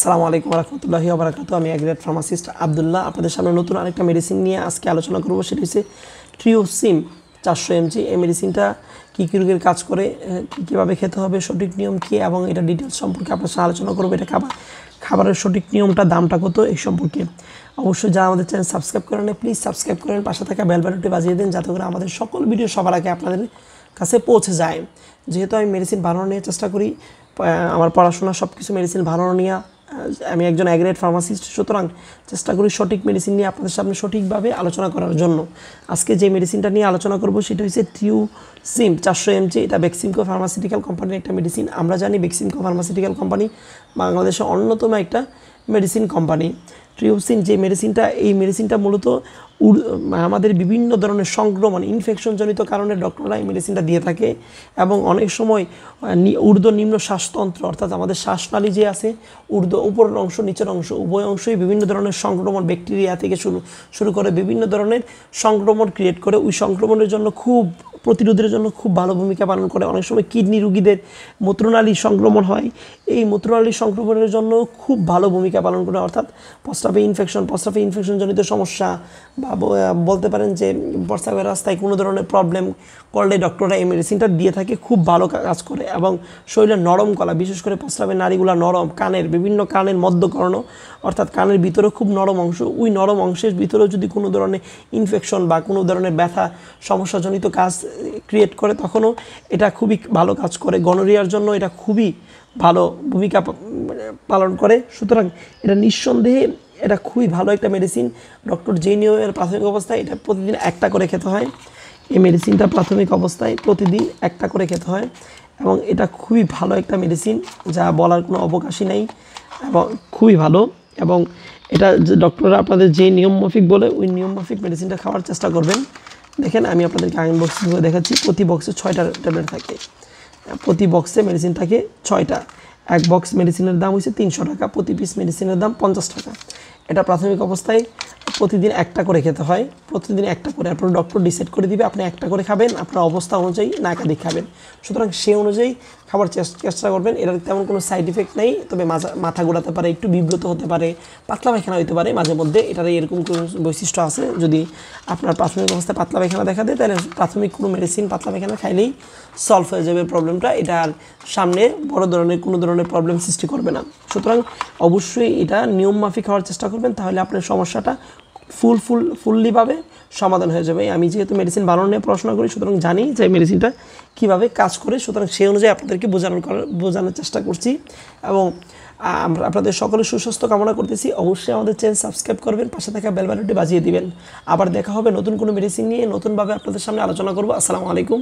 সালামু আলাইকুম রহমতুল্লাহি আবরাকাত আমি অ্যাগ্রেড ফার্মাসিস্ট আবদুল্লাহ আপনাদের সামনে নতুন আরেকটা মেডিসিন নিয়ে আজকে আলোচনা করবো সেটা হচ্ছে ট্রিওসিম চারশো এমজি এই মেডিসিনটা কী কী রোগের কাজ করে কীভাবে খেতে হবে সঠিক নিয়ম কী এবং এটা ডিটেলস সম্পর্কে আপনার সাথে আলোচনা করবো এটা খাবার খাবারের সঠিক নিয়মটা দামটা কত এই সম্পর্কে অবশ্যই যারা আমাদের চ্যানেল সাবস্ক্রাইব করেন প্লিজ সাবস্ক্রাইব করেন পাশে থাকা বেলবাটনটি বাজিয়ে দিন যাতে করে আমাদের সকল ভিডিও সবার আগে আপনাদের কাছে পৌঁছে যায় যেহেতু আমি মেডিসিন বানানো নিয়ে চেষ্টা করি আমার পড়াশোনা সব কিছু মেডিসিন বানানো নিয়ে আমি একজন অ্যাগ্রেড ফার্মাসিস্ট সুতরাং চেষ্টা করি সঠিক মেডিসিন নিয়ে আপনাদের সামনে সঠিকভাবে আলোচনা করার জন্য আজকে যে মেডিসিনটা নিয়ে আলোচনা করব সেটা হচ্ছে থিউ সিম চারশো এমজি এটা বেক্সিমকো ফার্মাসিউটিক্যাল কোম্পানির একটা মেডিসিন আমরা জানি বেক্সিমকো ফার্মাসিউটিক্যাল কোম্পানি বাংলাদেশের অন্যতম একটা মেডিসিন কোম্পানি ট্রিওসিন যে মেডিসিনটা এই মেডিসিনটা মূলত আমাদের বিভিন্ন ধরনের সংক্রমণ ইনফেকশনজনিত কারণে ডক্টররা এই মেডিসিনটা দিয়ে থাকে এবং অনেক সময় ঊর্ধ্ব নিম্ন শ্বাসতন্ত্র অর্থাৎ আমাদের শ্বাসনালী যে আছে ঊর্ধ্ব উপরের অংশ নিচের অংশ উভয় অংশই বিভিন্ন ধরনের সংক্রমণ ব্যাকটেরিয়া থেকে শুরু শুরু করে বিভিন্ন ধরনের সংক্রমণ ক্রিয়েট করে ওই সংক্রমণের জন্য খুব প্রতিরোধের জন্য খুব ভালো ভূমিকা পালন করে অনেক সময় কিডনি রুগীদের মূত্রনালী সংক্রমণ হয় এই মূত্রনালী সংক্রমণের জন্য খুব ভালো ভূমিকা পালন করে অর্থাৎ প্রস্রাবে ইনফেকশন প্রস্রাবে ইনফেকশনজনিত সমস্যা বা বলতে পারেন যে প্রস্রাবের রাস্তায় কোনো ধরনের প্রবলেম করলে ডক্টররা এই মেডিসিনটা দিয়ে থাকে খুব ভালো কাজ করে এবং শরীরের নরম কলা বিশেষ করে প্রস্রাবের নারীগুলা নরম কানের বিভিন্ন কানের মধ্যকর্ণ অর্থাৎ কানের ভিতরে খুব নরম অংশ ওই নরম অংশের ভিতরেও যদি কোনো ধরনের ইনফেকশন বা কোনো ধরনের ব্যথা সমস্যাজনিত কাজ ক্রিয়েট করে তখনও এটা খুবই ভালো কাজ করে গনোরিয়ার জন্য এটা খুবই ভালো ভূমিকা মানে পালন করে সুতরাং এটা নিঃসন্দেহে এটা খুবই ভালো একটা মেডিসিন ডক্টর জেনিওয়ের প্রাথমিক অবস্থায় এটা প্রতিদিন একটা করে খেতে হয় এই মেডিসিনটা প্রাথমিক অবস্থায় প্রতিদিন একটা করে খেতে হয় এবং এটা খুবই ভালো একটা মেডিসিন যা বলার কোনো অবকাশই নেই এবং খুবই ভালো এবং এটা ডক্টররা আপনাদের যে নিয়ম মাফিক বলে ওই নিয়ম মাফিক মেডিসিনটা খাওয়ার চেষ্টা করবেন দেখেন আমি আপনাদেরকে আইন বক্স দেখাচ্ছি প্রতি বক্সে ছয়টা ট্যাবলেট থাকে প্রতি বক্সে মেডিসিন থাকে ছয়টা এক বক্স মেডিসিনের দাম হচ্ছে তিনশো টাকা প্রতি পিস মেডিসিনের দাম পঞ্চাশ টাকা এটা প্রাথমিক অবস্থায় প্রতিদিন একটা করে খেতে হয় প্রতিদিন একটা করে আপনার ডক্টর ডিসাইড করে দিবে আপনি একটা করে খাবেন আপনার অবস্থা অনুযায়ী নাকাধিক খাবেন সুতরাং সে অনুযায়ী খাবার চেষ্টা করবেন এটার তেমন কোনো সাইড ইফেক্ট নেই তবে মাথা মাথা ঘোরাতে পারে একটু বিব্রত হতে পারে পাতলা পায়খানা হতে পারে মাঝে মধ্যে এটার এরকম কোনো বৈশিষ্ট্য আছে যদি আপনার প্রাথমিক অবস্থায় পাতলা পায়খানা দেখা দেয় তাহলে প্রাথমিক কোনো মেডিসিন পাতলা পায়খানা খাইলেই সলভ হয়ে যাবে প্রবলেমটা এটা আর সামনে বড় ধরনের কোনো ধরনের প্রবলেম সৃষ্টি করবে না সুতরাং অবশ্যই এটা নিয়মমাফিক খাওয়ার চেষ্টা করবেন তাহলে আপনার সমস্যাটা ফুল ফুল ফুললিভাবে সমাধান হয়ে যাবে আমি যেহেতু মেডিসিন বানানো নিয়ে পড়াশোনা করি সুতরাং জানি যে মেডিসিনটা কীভাবে কাজ করে সুতরাং সেই অনুযায়ী আপনাদেরকে বোঝানোর বোঝানোর চেষ্টা করছি এবং আমরা আপনাদের সকলে সুস্বাস্থ্য কামনা করতেছি অবশ্যই আমাদের চ্যানেল সাবস্ক্রাইব করবেন পাশে থাকা বেলবাটনটি বাজিয়ে দিবেন আবার দেখা হবে নতুন কোনো মেডিসিন নিয়ে নতুনভাবে আপনাদের সামনে আলোচনা করবো আসসালামু আলাইকুম